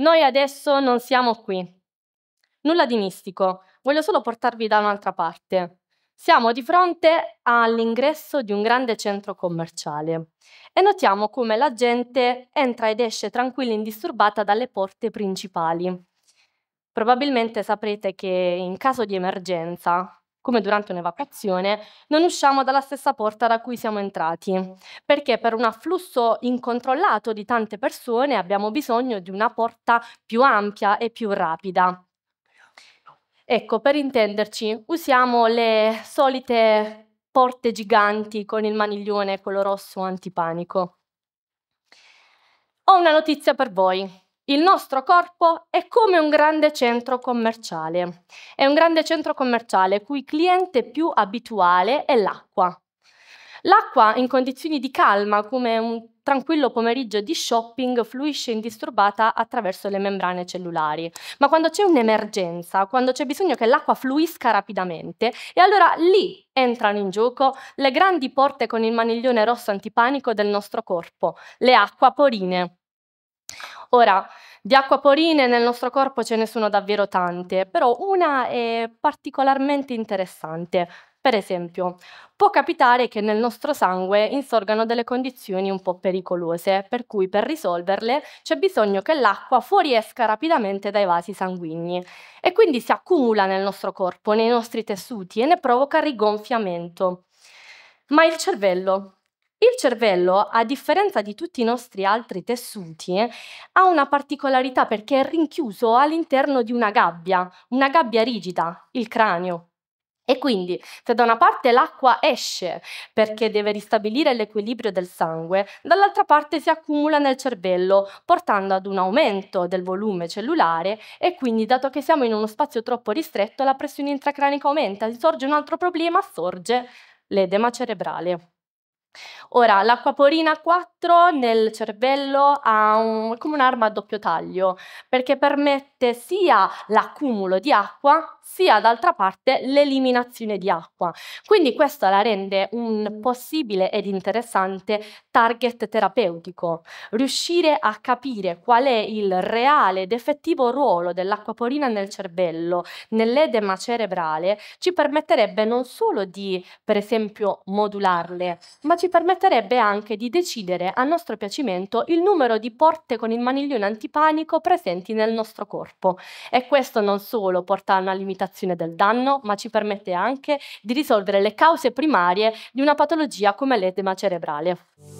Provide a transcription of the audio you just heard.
Noi adesso non siamo qui. Nulla di mistico, voglio solo portarvi da un'altra parte. Siamo di fronte all'ingresso di un grande centro commerciale e notiamo come la gente entra ed esce tranquilla e indisturbata dalle porte principali. Probabilmente saprete che in caso di emergenza come durante un'evacuazione, non usciamo dalla stessa porta da cui siamo entrati, perché per un afflusso incontrollato di tante persone abbiamo bisogno di una porta più ampia e più rapida. Ecco, per intenderci, usiamo le solite porte giganti con il maniglione color rosso antipanico. Ho una notizia per voi il nostro corpo è come un grande centro commerciale. È un grande centro commerciale cui cliente più abituale è l'acqua. L'acqua in condizioni di calma, come un tranquillo pomeriggio di shopping, fluisce indisturbata attraverso le membrane cellulari. Ma quando c'è un'emergenza, quando c'è bisogno che l'acqua fluisca rapidamente, e allora lì entrano in gioco le grandi porte con il maniglione rosso antipanico del nostro corpo, le acquaporine. Ora, di acquaporine nel nostro corpo ce ne sono davvero tante, però una è particolarmente interessante. Per esempio, può capitare che nel nostro sangue insorgano delle condizioni un po' pericolose, per cui per risolverle c'è bisogno che l'acqua fuoriesca rapidamente dai vasi sanguigni e quindi si accumula nel nostro corpo, nei nostri tessuti e ne provoca rigonfiamento. Ma il cervello, il cervello, a differenza di tutti i nostri altri tessuti, ha una particolarità perché è rinchiuso all'interno di una gabbia, una gabbia rigida, il cranio. E quindi, se da una parte l'acqua esce perché deve ristabilire l'equilibrio del sangue, dall'altra parte si accumula nel cervello, portando ad un aumento del volume cellulare e quindi, dato che siamo in uno spazio troppo ristretto, la pressione intracranica aumenta, sorge un altro problema, sorge l'edema cerebrale. Ora, l'acquaporina 4 nel cervello ha un, come un'arma a doppio taglio, perché permette sia l'accumulo di acqua, sia d'altra parte l'eliminazione di acqua. Quindi questo la rende un mm. possibile ed interessante target terapeutico. Riuscire a capire qual è il reale ed effettivo ruolo dell'acquaporina nel cervello, nell'edema cerebrale, ci permetterebbe non solo di, per esempio, modularle, ma ci permetterebbe anche di decidere a nostro piacimento il numero di porte con il maniglione antipanico presenti nel nostro corpo e questo non solo porta a una limitazione del danno, ma ci permette anche di risolvere le cause primarie di una patologia come l'edema cerebrale.